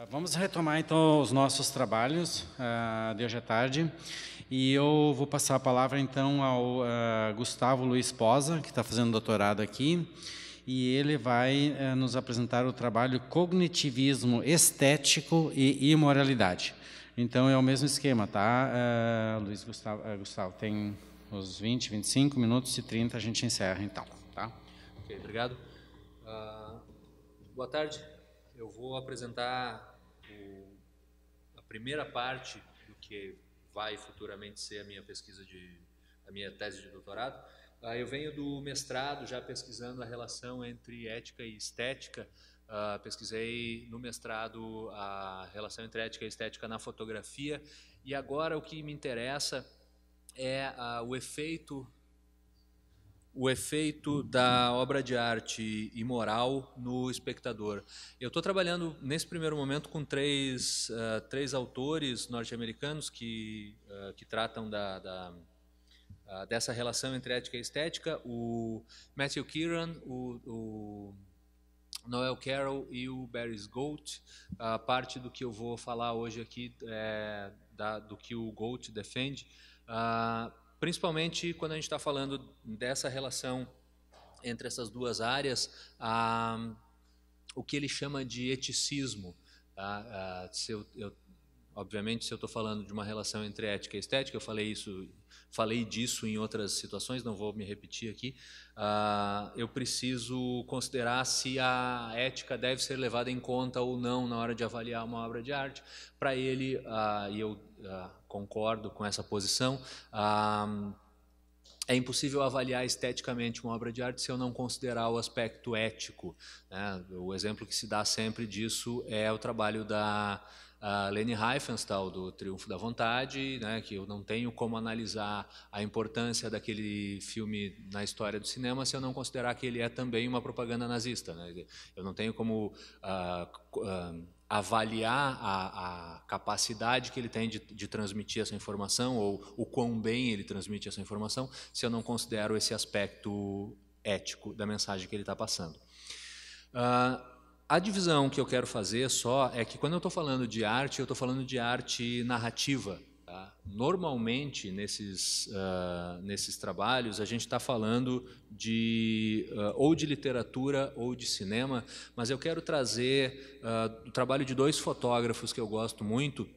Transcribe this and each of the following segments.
Ah, vamos retomar então os nossos trabalhos uh, de hoje à tarde e eu vou passar a palavra então ao uh, Gustavo Luiz Posa, que está fazendo doutorado aqui, e ele vai uh, nos apresentar o trabalho Cognitivismo Estético e Imoralidade. Então é o mesmo esquema, tá? Luiz Gustavo, Gustavo, tem uns 20, 25 minutos e 30 a gente encerra então, tá? Ok, obrigado. boa tarde. Eu vou apresentar primeira parte do que vai futuramente ser a minha pesquisa de a minha tese de doutorado. Ah, eu venho do mestrado já pesquisando a relação entre ética e estética. Ah, pesquisei no mestrado a relação entre ética e estética na fotografia e agora o que me interessa é ah, o efeito o efeito da obra de arte e moral no espectador. Eu estou trabalhando nesse primeiro momento com três, uh, três autores norte-americanos que, uh, que tratam da, da uh, dessa relação entre ética e estética: o Matthew Kieran, o, o Noel Carroll e o Barry Gold. A parte do que eu vou falar hoje aqui é da, do que o Gold defende. Uh, principalmente quando a gente está falando dessa relação entre essas duas áreas, o que ele chama de eticismo. Tá? se eu, eu, obviamente, se eu estou falando de uma relação entre ética e estética, eu falei isso, falei disso em outras situações, não vou me repetir aqui. eu preciso considerar se a ética deve ser levada em conta ou não na hora de avaliar uma obra de arte. Para ele, e eu ah, concordo com essa posição. Ah, é impossível avaliar esteticamente uma obra de arte se eu não considerar o aspecto ético. Né? O exemplo que se dá sempre disso é o trabalho da a Leni Riefenstahl do Triunfo da Vontade, né, que eu não tenho como analisar a importância daquele filme na história do cinema se eu não considerar que ele é também uma propaganda nazista. Né? Eu não tenho como uh, uh, avaliar a, a, capacidade que ele tem de, de, transmitir essa informação ou o quão bem ele transmite essa informação se eu não considero esse aspecto ético da mensagem que ele está passando. Uh, a divisão que eu quero fazer só é que quando eu estou falando de arte, eu estou falando de arte narrativa. Tá? Normalmente, nesses, uh, nesses trabalhos, a gente está falando de, uh, ou de literatura ou de cinema, mas eu quero trazer uh, o trabalho de dois fotógrafos que eu gosto muito,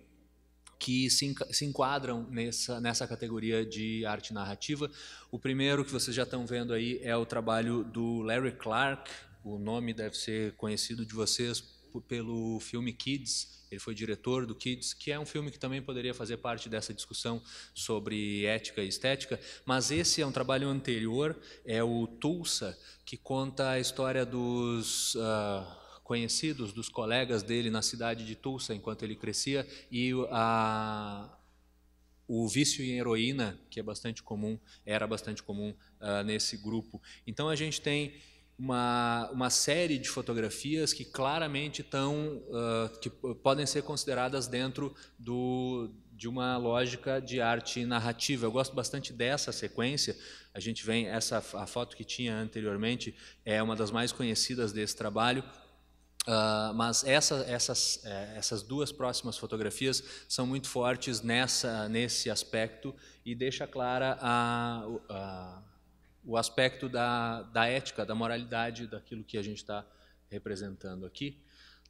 que se, se enquadram nessa, nessa categoria de arte narrativa. O primeiro que vocês já estão vendo aí é o trabalho do Larry Clark, o nome deve ser conhecido de vocês pelo filme Kids. Ele foi diretor do Kids, que é um filme que também poderia fazer parte dessa discussão sobre ética e estética. Mas esse é um trabalho anterior, é o Tulsa, que conta a história dos. Uh, conhecidos dos colegas dele na cidade de Tulsa enquanto ele crescia e a, o vício em heroína, que é bastante comum, era bastante comum uh, nesse grupo. Então a gente tem uma, uma série de fotografias que claramente estão, uh, ah, que podem ser consideradas dentro do, de uma lógica de arte narrativa. Eu gosto bastante dessa sequência. A gente vem essa a foto que tinha anteriormente é uma das mais conhecidas desse trabalho. Uh, mas essa, essas, é, essas duas próximas fotografias são muito fortes nessa, nesse aspecto e deixa clara a, a o aspecto da, da ética, da moralidade, daquilo que a gente está representando aqui.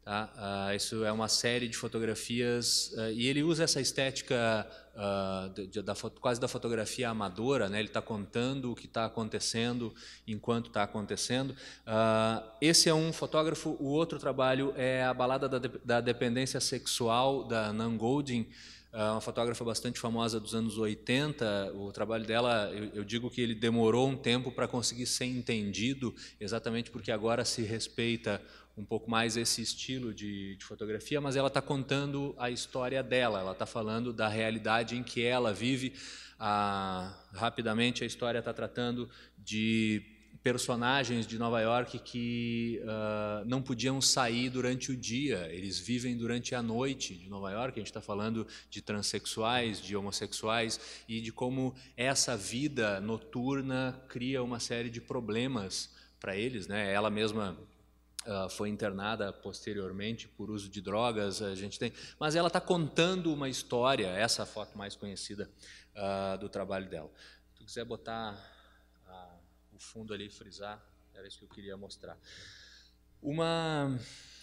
Tá? Uh, isso é uma série de fotografias uh, e ele usa essa estética uh, de, de, da quase da fotografia amadora, né? Ele está contando o que está acontecendo enquanto está acontecendo. esse é um fotógrafo. O outro trabalho é a balada da, de da dependência sexual da Nan Goldin ah, uma fotógrafa bastante famosa dos anos 80. O trabalho dela, eu, eu digo que ele demorou um tempo para conseguir ser entendido, exatamente porque agora se respeita um pouco mais esse estilo de, de fotografia, mas ela está contando a história dela, ela está falando da realidade em que ela vive. rapidamente, a história está tratando de personagens de Nova York que uh, não podiam sair durante o dia, eles vivem durante a noite de Nova York. A gente está falando de transexuais, de homossexuais e de como essa vida noturna cria uma série de problemas para eles. Né? Ela mesma Uh, foi internada posteriormente por uso de drogas, a gente tem. Mas ela está contando uma história, essa é foto mais conhecida uh, do trabalho dela. Se tu quiser botar fundo ali frisar, era isso que eu queria mostrar. Uma,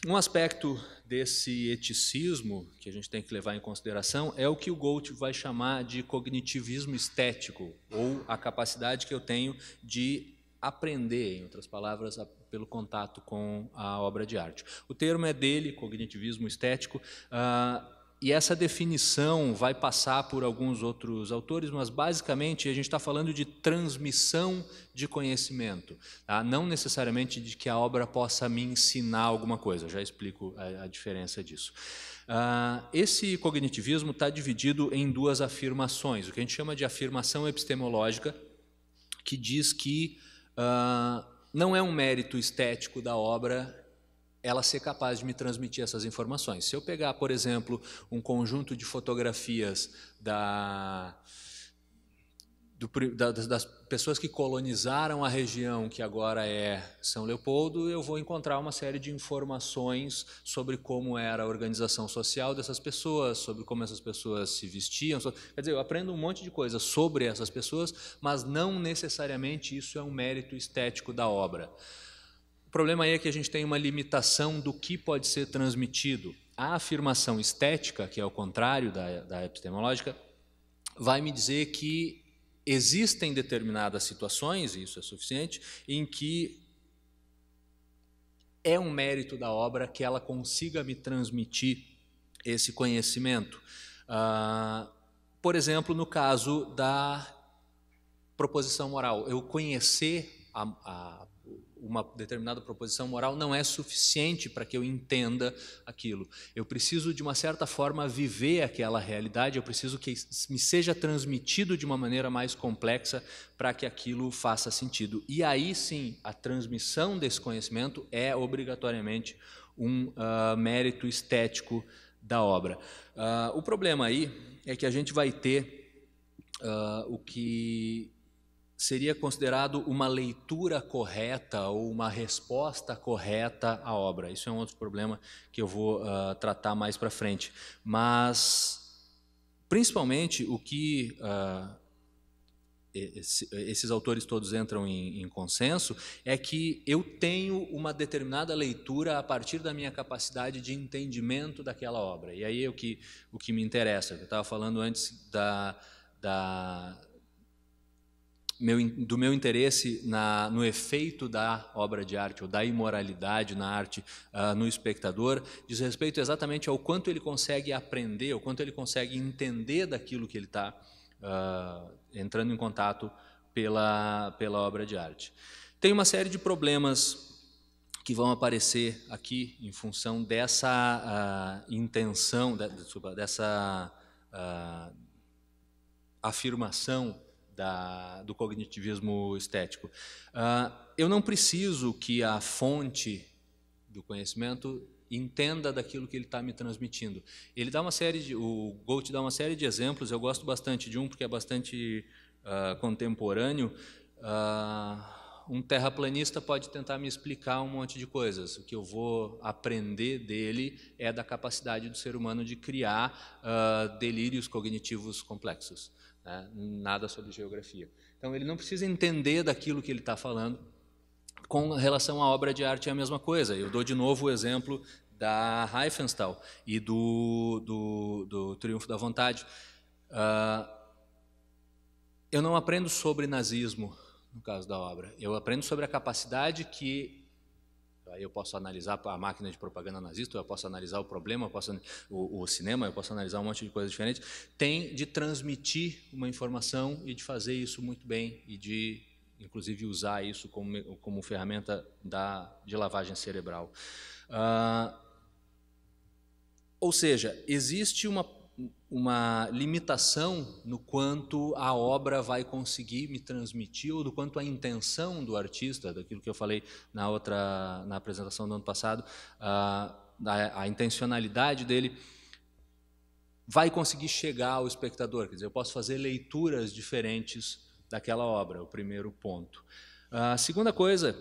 um aspecto desse eticismo que a gente tem que levar em consideração é o que o Gold vai chamar de cognitivismo estético, ou a capacidade que eu tenho de aprender, em outras palavras, pelo contato com a obra de arte. O termo é dele, cognitivismo estético. Ah, e essa definição vai passar por alguns outros autores, mas basicamente a gente está falando de transmissão de conhecimento, tá? não necessariamente de que a obra possa me ensinar alguma coisa, já explico a, a diferença disso. Uh, esse cognitivismo está dividido em duas afirmações, o que a gente chama de afirmação epistemológica, que diz que uh, não é um mérito estético da obra ela ser capaz de me transmitir essas informações. Se eu pegar, por exemplo, um conjunto de fotografias da, do, da, das pessoas que colonizaram a região que agora é São Leopoldo, eu vou encontrar uma série de informações sobre como era a organização social dessas pessoas, sobre como essas pessoas se vestiam. Quer dizer, eu aprendo um monte de coisas sobre essas pessoas, mas não necessariamente isso é um mérito estético da obra. O problema aí é que a gente tem uma limitação do que pode ser transmitido. A afirmação estética, que é o contrário da, da epistemológica, vai me dizer que existem determinadas situações, e isso é suficiente, em que é um mérito da obra que ela consiga me transmitir esse conhecimento. Uh, por exemplo, no caso da proposição moral, eu conhecer a, a uma determinada proposição moral não é suficiente para que eu entenda aquilo. Eu preciso, de uma certa forma, viver aquela realidade, eu preciso que me seja transmitido de uma maneira mais complexa para que aquilo faça sentido. E aí sim, a transmissão desse conhecimento é obrigatoriamente um uh, mérito estético da obra. Uh, o problema aí é que a gente vai ter uh, o que seria considerado uma leitura correta ou uma resposta correta à obra. Isso é um outro problema que eu vou uh, tratar mais para frente. Mas, principalmente, o que uh, esse, esses autores todos entram em, em consenso é que eu tenho uma determinada leitura a partir da minha capacidade de entendimento daquela obra. E aí é o que, o que me interessa. Eu estava falando antes da. da meu, do meu interesse na, no efeito da obra de arte ou da imoralidade na arte uh, no espectador diz respeito exatamente ao quanto ele consegue aprender, o quanto ele consegue entender daquilo que ele está uh, ah, entrando em contato pela, pela obra de arte. Tem uma série de problemas que vão aparecer aqui em função dessa uh, intenção, de, desculpa, dessa afirmação da, do cognitivismo estético. Uh, eu não preciso que a fonte do conhecimento entenda daquilo que ele está me transmitindo. Ele dá uma série de, o Gold dá uma série de exemplos. Eu gosto bastante de um porque é bastante uh, contemporâneo. Uh, um terraplanista pode tentar me explicar um monte de coisas. O que eu vou aprender dele é da capacidade do ser humano de criar uh, delírios cognitivos complexos né? nada sobre geografia. Então ele não precisa entender daquilo que ele está falando. Com relação à obra de arte é a mesma coisa. Eu dou de novo o exemplo da Heifenstahl e do, do, do Triunfo da Vontade. Uh, eu não aprendo sobre nazismo no caso da obra. Eu aprendo sobre a capacidade que eu posso analisar a máquina de propaganda nazista, eu posso analisar o problema, eu posso o, o cinema, eu posso analisar um monte de coisa diferente. Tem de transmitir uma informação e de fazer isso muito bem e de inclusive usar isso como, como ferramenta da, de lavagem cerebral. Uh, ou seja, existe uma uma limitação no quanto a obra vai conseguir me transmitir ou do quanto a intenção do artista, daquilo que eu falei na outra na apresentação do ano passado, a, a, a intencionalidade dele vai conseguir chegar ao espectador. Quer dizer, eu posso fazer leituras diferentes daquela obra. O primeiro ponto. A segunda coisa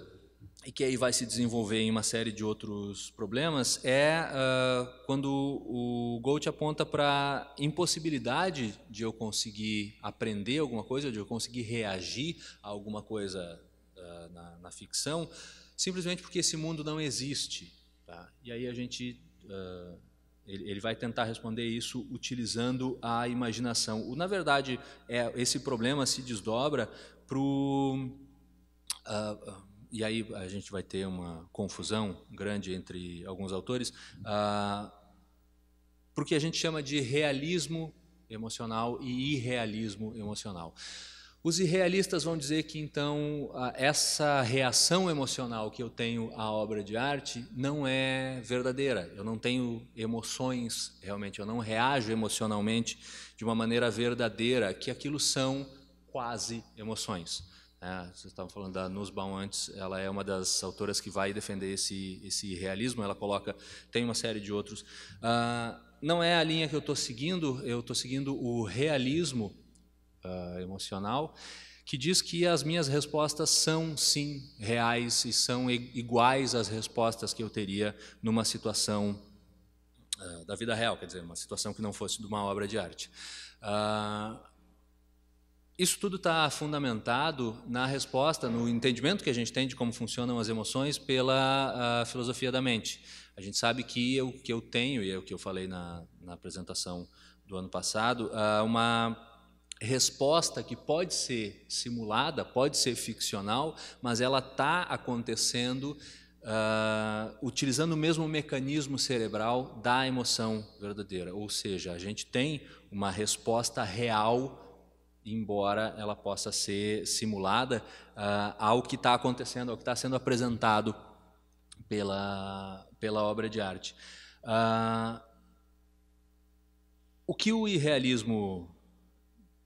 e que aí vai se desenvolver em uma série de outros problemas, é uh, quando o Gold aponta para impossibilidade de eu conseguir aprender alguma coisa, de eu conseguir reagir a alguma coisa uh, na, na, ficção, simplesmente porque esse mundo não existe. Tá? E aí a gente uh, ele, vai tentar responder isso utilizando a imaginação. na verdade, é, esse problema se desdobra para o. Uh, e aí a gente vai ter uma confusão grande entre alguns autores, ah, porque a gente chama de realismo emocional e irrealismo emocional. Os irrealistas vão dizer que então essa reação emocional que eu tenho à obra de arte não é verdadeira. Eu não tenho emoções realmente, eu não reajo emocionalmente de uma maneira verdadeira, que aquilo são quase emoções. Né, vocês estavam falando da Nussbaum antes, ela é uma das autoras que vai defender esse, esse realismo, ela coloca, tem uma série de outros. Ah, não é a linha que eu estou seguindo, eu estou seguindo o realismo ah, emocional, que diz que as minhas respostas são sim reais e são iguais às respostas que eu teria numa situação ah, da vida real, quer dizer, uma situação que não fosse de uma obra de arte. Uh, isso tudo está fundamentado na resposta, no entendimento que a gente tem de como funcionam as emoções pela ah, filosofia da mente. A gente sabe que o que eu tenho, e é o que eu falei na, na apresentação do ano passado, ah, uma resposta que pode ser simulada, pode ser ficcional, mas ela está acontecendo Uh, utilizando o mesmo mecanismo cerebral da emoção verdadeira. Ou seja, a gente tem uma resposta real embora ela possa ser simulada uh, ao que está acontecendo, ao que está sendo apresentado pela, pela obra de arte. Uh, o que o irrealismo.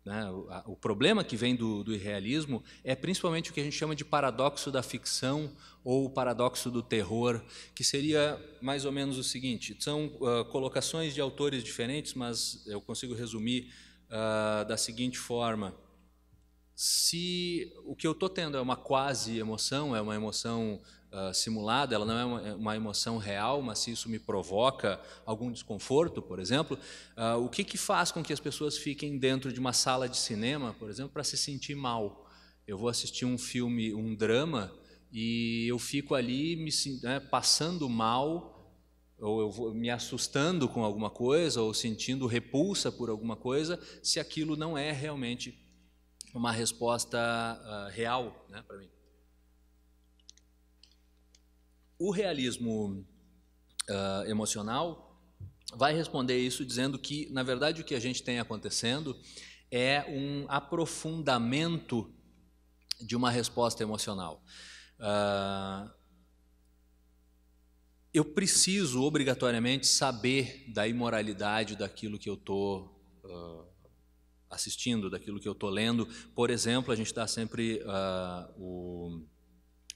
Né, o, o, problema que vem do, do irrealismo é principalmente o que a gente chama de paradoxo da ficção ou paradoxo do terror, que seria mais ou menos o seguinte: são uh, colocações de autores diferentes, mas eu consigo resumir uh, da seguinte forma: se o que eu estou tendo é uma quase emoção, é uma emoção uh, simulada, ela não é uma, é uma, emoção real, mas se isso me provoca algum desconforto, por exemplo, uh, o que, que faz com que as pessoas fiquem dentro de uma sala de cinema, por exemplo, para se sentir mal? Eu vou assistir um filme, um drama, e eu fico ali me né, passando mal ou eu vou me assustando com alguma coisa, ou sentindo repulsa por alguma coisa, se aquilo não é realmente uma resposta uh, real né, para mim. O realismo uh, emocional vai responder isso dizendo que, na verdade, o que a gente tem acontecendo é um aprofundamento de uma resposta emocional. Uh, eu preciso obrigatoriamente saber da imoralidade daquilo que eu estou uh, ah, assistindo, daquilo que eu estou lendo. Por exemplo, a gente dá sempre uh, o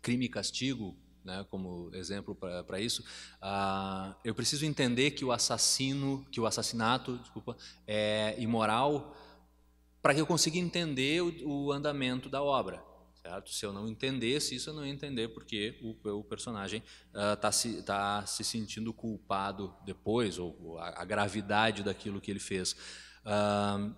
crime e castigo né, como exemplo para isso, uh, eu preciso entender que o assassino, que o assassinato, desculpa, é imoral, para que eu consiga entender o, o andamento da obra. Certo? Se eu não entendesse isso, eu não ia entender porque o, o personagem está ah, uh, se, tá se sentindo culpado depois, ou a, a gravidade daquilo que ele fez. Uh,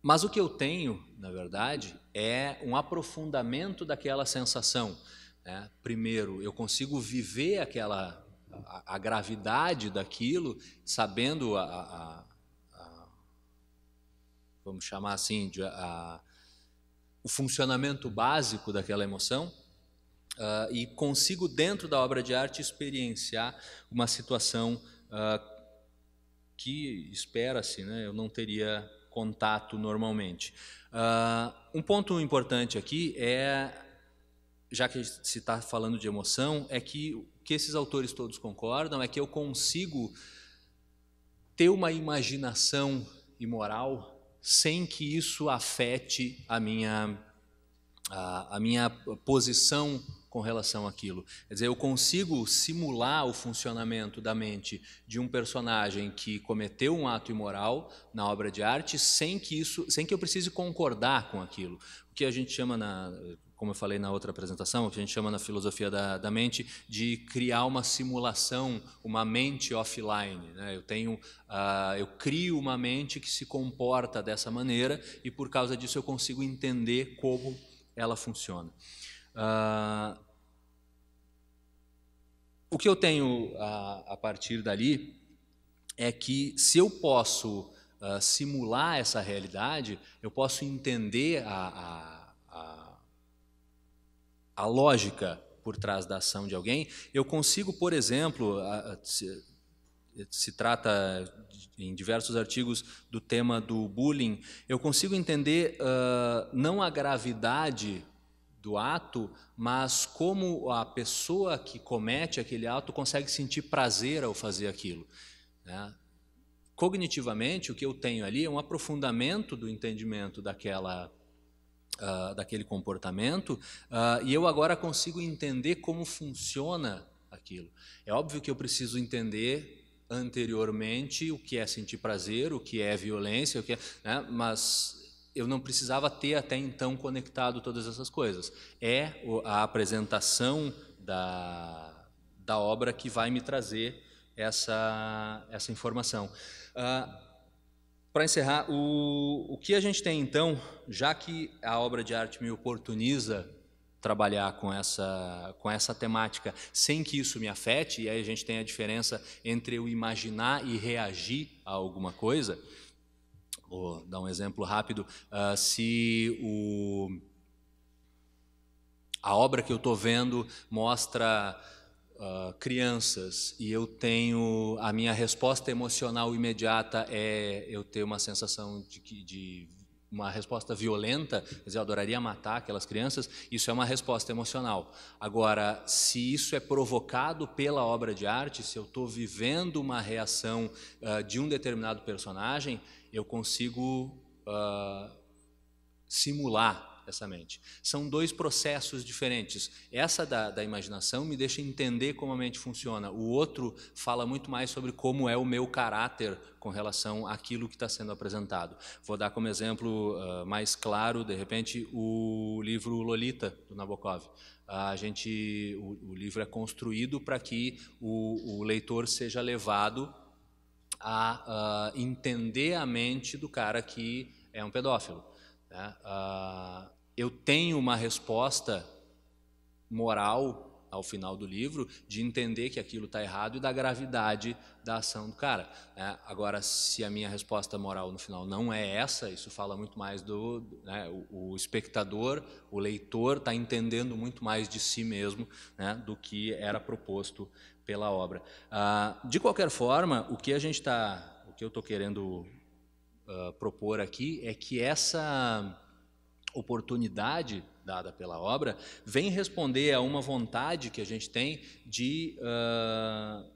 mas o que eu tenho, na verdade, é um aprofundamento daquela sensação. Né? Primeiro, eu consigo viver aquela a, a gravidade daquilo, sabendo a, a, a, vamos chamar assim, de, a, o funcionamento básico daquela emoção uh, e consigo, dentro da obra de arte, experienciar uma situação uh, que espera-se, né, eu não teria contato normalmente. Uh, um ponto importante aqui é, já que se está falando de emoção, é que que esses autores todos concordam é que eu consigo ter uma imaginação imoral sem que isso afete a minha, a, a minha posição com relação àquilo. Quer dizer, eu consigo simular o funcionamento da mente de um personagem que cometeu um ato imoral na obra de arte sem que isso, sem que eu precise concordar com aquilo. O que a gente chama na como eu falei na outra apresentação, o que a gente chama na filosofia da, da mente, de criar uma simulação, uma mente offline. Né? Eu tenho, uh, eu crio uma mente que se comporta dessa maneira e por causa disso eu consigo entender como ela funciona. Uh, o que eu tenho a, ah, a, partir dali é que se eu posso uh, simular essa realidade, eu posso entender a, a a lógica por trás da ação de alguém, eu consigo, por exemplo, a, a, se, se trata em diversos artigos do tema do bullying, eu consigo entender uh, não a gravidade do ato, mas como a pessoa que comete aquele ato consegue sentir prazer ao fazer aquilo. Né? Cognitivamente, o que eu tenho ali é um aprofundamento do entendimento daquela uh, daquele comportamento, uh, e eu agora consigo entender como funciona aquilo. É óbvio que eu preciso entender anteriormente o que é sentir prazer, o que é violência, o que é, né? mas eu não precisava ter até então conectado todas essas coisas. É a apresentação da, da obra que vai me trazer essa, essa informação. Uh, para encerrar, o, o que a gente tem então, já que a obra de arte me oportuniza trabalhar com essa, com essa temática sem que isso me afete, e aí a gente tem a diferença entre eu imaginar e reagir a alguma coisa. Vou dar um exemplo rápido. Uh, se o, a obra que eu estou vendo mostra uh, crianças e eu tenho a minha resposta emocional imediata é eu ter uma sensação de, que, de uma resposta violenta, eu adoraria matar aquelas crianças, isso é uma resposta emocional. Agora, se isso é provocado pela obra de arte, se eu estou vivendo uma reação uh, de um determinado personagem, eu consigo uh, simular essa mente. São dois processos diferentes. Essa da, da imaginação me deixa entender como a mente funciona. O outro fala muito mais sobre como é o meu caráter com relação àquilo que está sendo apresentado. Vou dar como exemplo uh, mais claro, de repente, o livro Lolita, do Nabokov ah, a gente o, o, livro é construído para que o, o, leitor seja levado a, ah, entender a mente do cara que é um pedófilo. Né? eu tenho uma resposta moral ao final do livro de entender que aquilo está errado e da gravidade da ação do cara. Né? Agora, se a minha resposta moral no final não é essa, isso fala muito mais do. Né, o, o, espectador, o leitor, está entendendo muito mais de si mesmo né, do que era proposto pela obra. Ah, de qualquer forma, o que a gente está. O que eu estou querendo uh, propor aqui é que essa oportunidade dada pela obra vem responder a uma vontade que a gente tem de uh,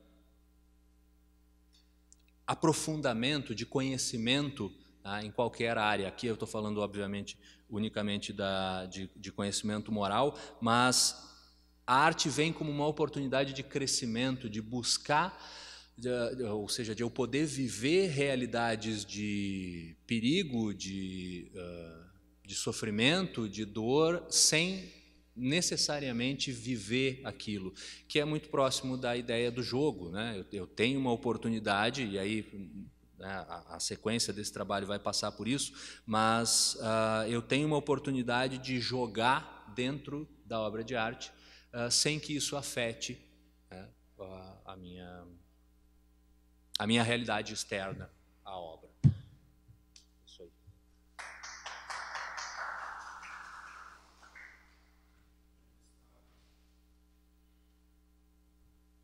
aprofundamento, de conhecimento tá, em qualquer área. Aqui eu estou falando, obviamente, unicamente da, de, de conhecimento moral, mas a arte vem como uma oportunidade de crescimento, de buscar, de, ou seja, de eu poder viver realidades de perigo, de. Uh, de sofrimento, de dor, sem necessariamente viver aquilo, que é muito próximo da ideia do jogo. Né? Eu, eu tenho uma oportunidade, e aí né, a, a, sequência desse trabalho vai passar por isso, mas uh, eu tenho uma oportunidade de jogar dentro da obra de arte uh, sem que isso afete né, a, a, minha, a minha realidade externa.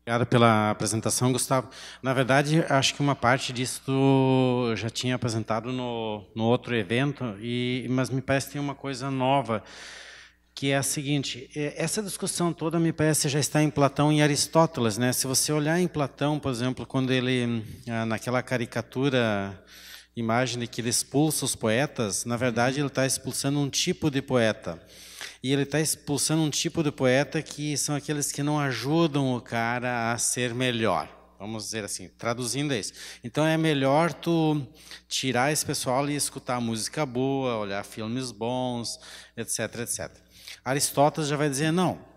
Obrigado pela apresentação, Gustavo. Na verdade, acho que uma parte disso já tinha apresentado no, no outro evento, e, mas me parece que tem uma coisa nova, que é a seguinte, é, essa discussão toda me parece já está em Platão e Aristóteles. Né? Se você olhar em Platão, por exemplo, quando ele, ah, naquela caricatura imagem de que ele expulsa os poetas, na verdade uhum. ele está expulsando um tipo de poeta e ele está expulsando um tipo de poeta que são aqueles que não ajudam o cara a ser melhor. Vamos dizer assim, traduzindo isso. Então é melhor tu tirar esse pessoal e escutar música boa, olhar filmes bons, etc, etc. Aristóteles já vai dizer não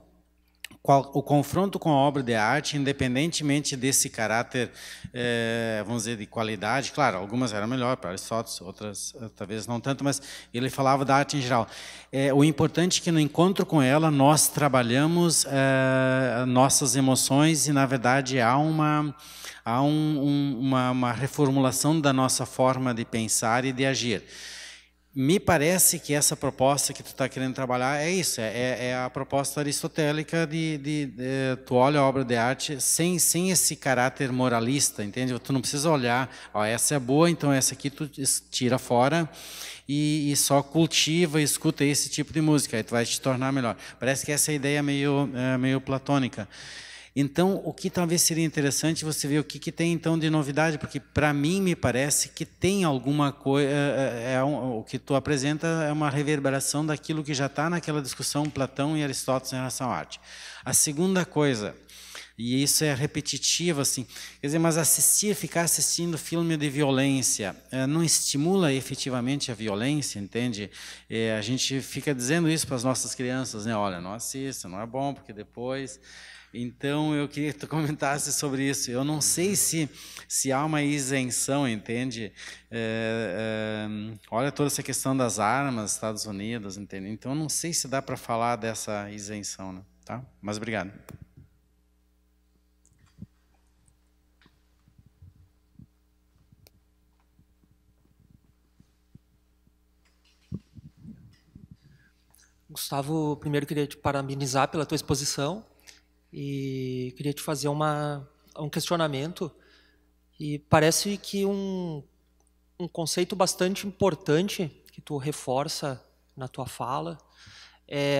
o confronto com a obra de arte, independentemente desse caráter, eh, vamos dizer, de qualidade, claro, algumas eram melhor para Aristóteles, outras eh, talvez não tanto, mas ele falava da arte em geral. Eh, o importante é que no encontro com ela nós trabalhamos nossas emoções e, na verdade, há uma há um, um, uma, uma reformulação da nossa forma de pensar e de agir. Me parece que essa proposta que tu está querendo trabalhar é isso, é, é, é a proposta aristotélica de, de, de, tu olha a obra de arte sem, sem esse caráter moralista, entende? Tu não precisa olhar, ó, essa é boa, então essa aqui tu tira fora e, e só cultiva e escuta esse tipo de música, aí tu vai te tornar melhor. Parece que essa é a ideia meio, é, meio platônica. Então, o que talvez seria interessante você ver o que, que tem então de novidade, porque para mim me parece que tem alguma coisa. É, é, é o que tu apresenta é uma reverberação daquilo que já está naquela discussão Platão e Aristóteles em relação à arte. A segunda coisa, e isso é repetitivo, assim. Quer dizer, mas assistir, ficar assistindo filme de violência, é, não estimula efetivamente a violência, entende? É, a gente fica dizendo isso para as nossas crianças, né? Olha, não assista, não é bom, porque depois. Então eu queria que tu comentasse sobre isso. Eu não sei se, se há uma isenção, entende? É, é, olha toda essa questão das armas, Estados Unidos, entende? Então eu não sei se dá para falar dessa isenção, né? tá? Mas obrigado. Gustavo, primeiro queria te parabenizar pela tua exposição e queria te fazer uma, um questionamento. E parece que um, um conceito bastante importante que tu reforça na tua fala é,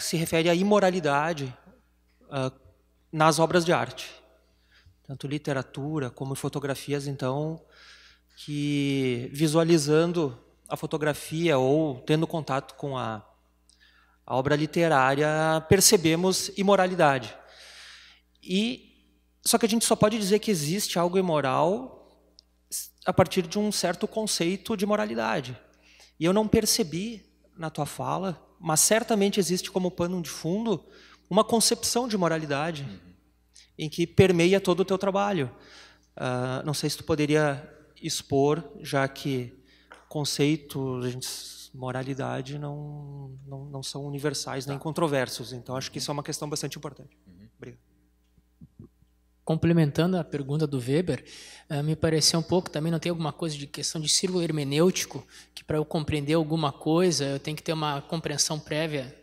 se refere à imoralidade uh, nas obras de arte, tanto literatura como fotografias. Então, que visualizando a fotografia ou tendo contato com a a obra literária percebemos imoralidade. E só que a gente só pode dizer que existe algo imoral a partir de um certo conceito de moralidade. E eu não percebi na tua fala, mas certamente existe como pano de fundo uma concepção de moralidade uhum. em que permeia todo o teu trabalho. Uh, não sei se tu poderia expor, já que conceito, a gente moralidade não, não, não são universais tá. nem controversos. Então, acho que isso é uhum. uma questão bastante importante. Uhum. Obrigado. Complementando a pergunta do Weber, eh, me pareceu um pouco também, não tem alguma coisa de questão de círculo hermenêutico, que para eu compreender alguma coisa, eu tenho que ter uma compreensão prévia,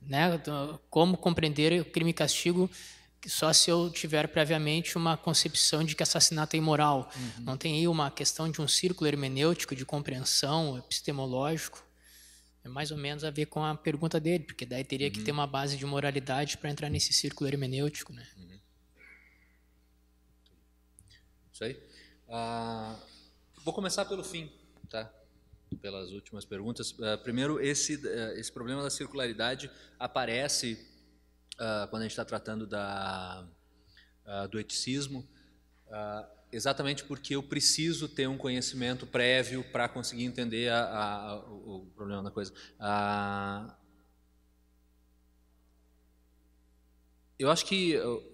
né? Então, como compreender o crime e castigo só se eu tiver previamente uma concepção de que assassinato é imoral. Uhum. Não tem aí uma questão de um círculo hermenêutico, de compreensão epistemológico. É mais ou menos a ver com a pergunta dele, porque daí teria uhum. que ter uma base de moralidade para entrar nesse círculo hermenêutico. Né? Uhum. Isso aí. Ah, vou começar pelo fim, tá? pelas últimas perguntas. Ah, primeiro, esse, eh, esse problema da circularidade aparece ah, quando a gente está tratando da, uh, do eticismo, uh, exatamente porque eu preciso ter um conhecimento prévio para conseguir entender a, a, a, o, problema da coisa. eu acho que eu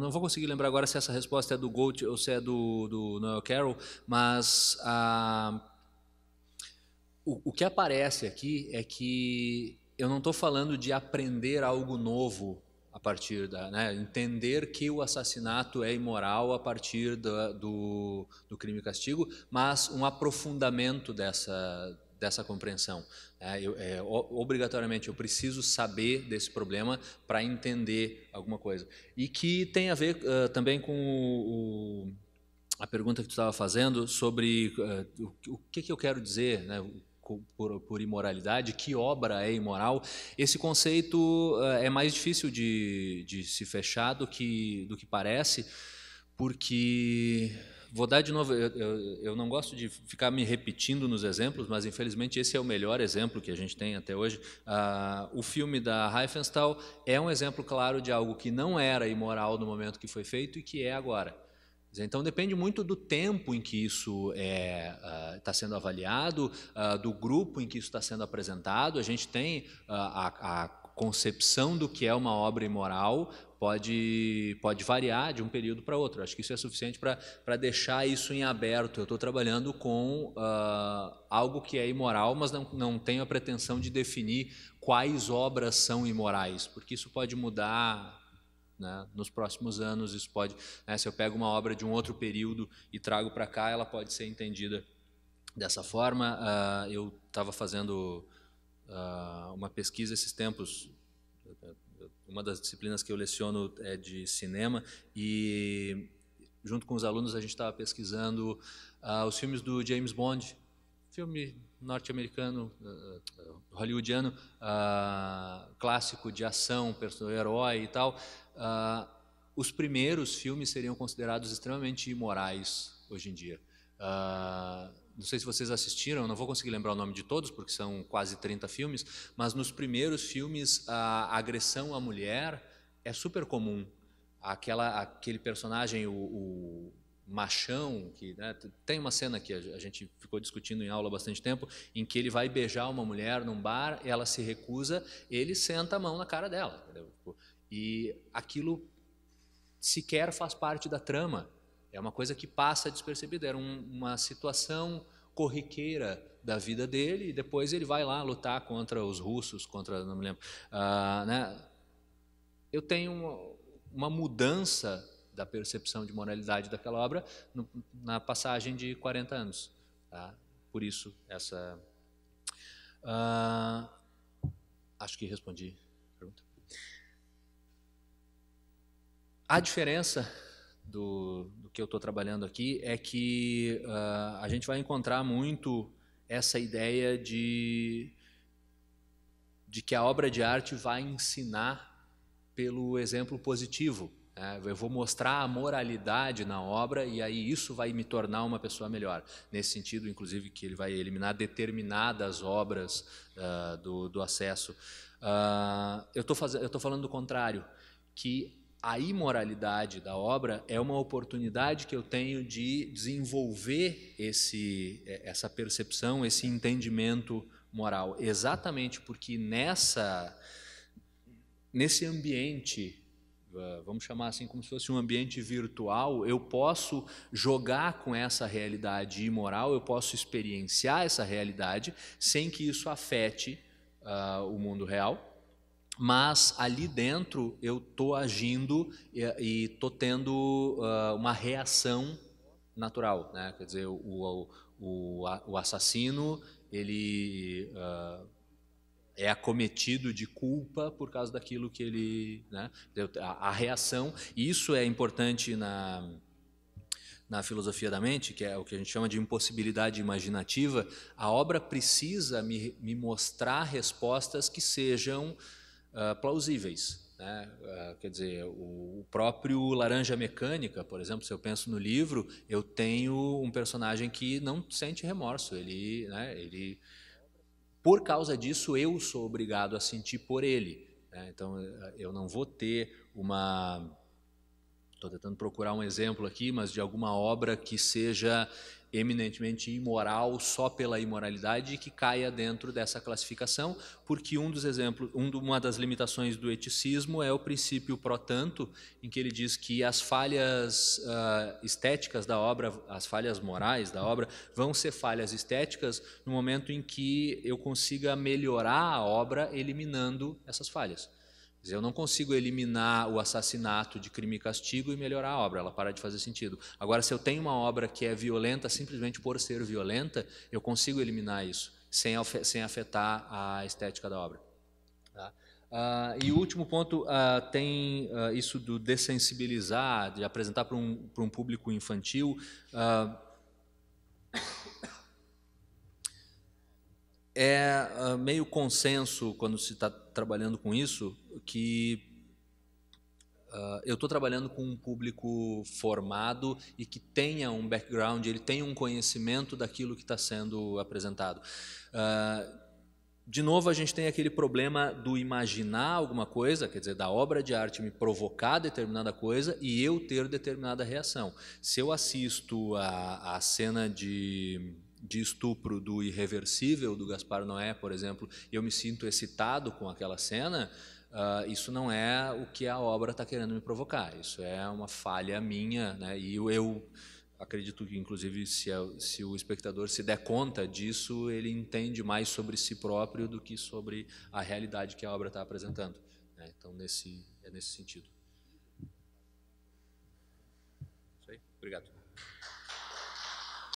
não vou conseguir lembrar agora se essa resposta é do Gold ou se é do, do Noel Carroll, mas ah, o, o, que aparece aqui é que eu não estou falando de aprender algo novo a partir da. Né, entender que o assassinato é imoral a partir da, do, do crime e castigo, mas um aprofundamento dessa, dessa compreensão. É, eu, é, obrigatoriamente, eu preciso saber desse problema para entender alguma coisa. E que tem a ver uh, também com o, o, a pergunta que tu estava fazendo sobre uh, o, o que, que eu quero dizer, né? por, por, imoralidade, que obra é imoral. Esse conceito eh, é mais difícil de, de se fechar do que, do que parece, porque. Vou dar de novo, eu, eu, eu não gosto de ficar me repetindo nos exemplos, mas infelizmente esse é o melhor exemplo que a gente tem até hoje. Ah, o filme da Heifenstahl é um exemplo claro de algo que não era imoral no momento que foi feito e que é agora. Então depende muito do tempo em que isso está é, ah, tá sendo avaliado, ah, do grupo em que isso está sendo apresentado. A gente tem ah, a, a concepção do que é uma obra imoral pode, pode variar de um período para outro. Acho que isso é suficiente para deixar isso em aberto. Eu estou trabalhando com uh, algo que é imoral, mas não, não tenho a pretensão de definir quais obras são imorais, porque isso pode mudar né? Nos próximos anos, isso pode. Né? Se eu pego uma obra de um outro período e trago para cá, ela pode ser entendida dessa forma. Uh, eu estava fazendo uh, uma pesquisa esses tempos. Uma das disciplinas que eu leciono é de cinema, e junto com os alunos a gente estava pesquisando uh, os filmes do James Bond, filme norte-americano, hollywoodiano, clássico de ação, personagem herói e tal uh, os primeiros filmes seriam considerados extremamente imorais hoje em dia. Uh, não sei se vocês assistiram, não vou conseguir lembrar o nome de todos, porque são quase 30 filmes, mas nos primeiros filmes a agressão à mulher é super comum. Aquela, aquele personagem, o, o machão, que né, tem uma cena que a gente ficou discutindo em aula há bastante tempo, em que ele vai beijar uma mulher num bar, ela se recusa, ele senta a mão na cara dela. Entendeu? Tipo, e aquilo sequer faz parte da trama. É uma coisa que passa despercebida. Era um, uma situação corriqueira da vida dele e depois ele vai lá lutar contra os russos, contra não me lembro. Ah, né? Eu tenho uma, uma, mudança da percepção de moralidade daquela obra no, na passagem de 40 anos. Tá? Por isso essa. Ah, acho que respondi A diferença do, do que eu estou trabalhando aqui é que uh, a gente vai encontrar muito essa ideia de, de que a obra de arte vai ensinar pelo exemplo positivo. Né? Eu vou mostrar a moralidade na obra e aí isso vai me tornar uma pessoa melhor. Nesse sentido, inclusive, que ele vai eliminar determinadas obras uh, do, do acesso. Uh, eu estou falando do contrário, que a imoralidade da obra é uma oportunidade que eu tenho de desenvolver esse, é, essa percepção, esse entendimento moral, exatamente porque nessa nesse ambiente, ah, vamos chamar assim como se fosse um ambiente virtual, eu posso jogar com essa realidade imoral, eu posso experienciar essa realidade sem que isso afete uh, o mundo real mas ali dentro eu estou agindo e estou tendo uh, uma reação natural, né? Quer dizer, o, o, o, o assassino ele uh, é acometido de culpa por causa daquilo que ele, né? A, a reação, e isso é importante na na filosofia da mente, que é o que a gente chama de impossibilidade imaginativa, a obra precisa me, me mostrar respostas que sejam uh, plausíveis. Né? Uh, quer dizer, o, o, próprio Laranja Mecânica, por exemplo, se eu penso no livro, eu tenho um personagem que não sente remorso. Ele, né, ele, por causa disso, eu sou obrigado a sentir por ele. Né? Então, eu não vou ter uma Estou tentando procurar um exemplo aqui, mas de alguma obra que seja eminentemente imoral só pela imoralidade e que caia dentro dessa classificação, porque um dos exemplos, um, uma das limitações do eticismo é o princípio pro tanto, em que ele diz que as falhas uh, estéticas da obra, as falhas morais da obra, vão ser falhas estéticas no momento em que eu consiga melhorar a obra eliminando essas falhas eu não consigo eliminar o assassinato de crime e castigo e melhorar a obra, ela para de fazer sentido. Agora, se eu tenho uma obra que é violenta simplesmente por ser violenta, eu consigo eliminar isso, sem, sem afetar a estética da obra. Tá? Ah, e o último ponto ah, tem ah, isso do dessensibilizar, de apresentar para um, um público infantil. é ah, meio consenso quando se está trabalhando com isso que uh, eu estou trabalhando com um público formado e que tenha um background, ele tenha um conhecimento daquilo que está sendo apresentado. Uh, de novo, a gente tem aquele problema do imaginar alguma coisa, quer dizer, da obra de arte me provocar determinada coisa e eu ter determinada reação. Se eu assisto a, a cena de de estupro do irreversível do Gaspar Noé, por exemplo, e eu me sinto excitado com aquela cena, uh, isso não é o que a obra está querendo me provocar. Isso é uma falha minha, né? E eu, eu acredito que, inclusive, se, a, se, o espectador se der conta disso, ele entende mais sobre si próprio do que sobre a realidade que a obra está apresentando. Né? Então, nesse, é nesse sentido. Isso aí. Obrigado.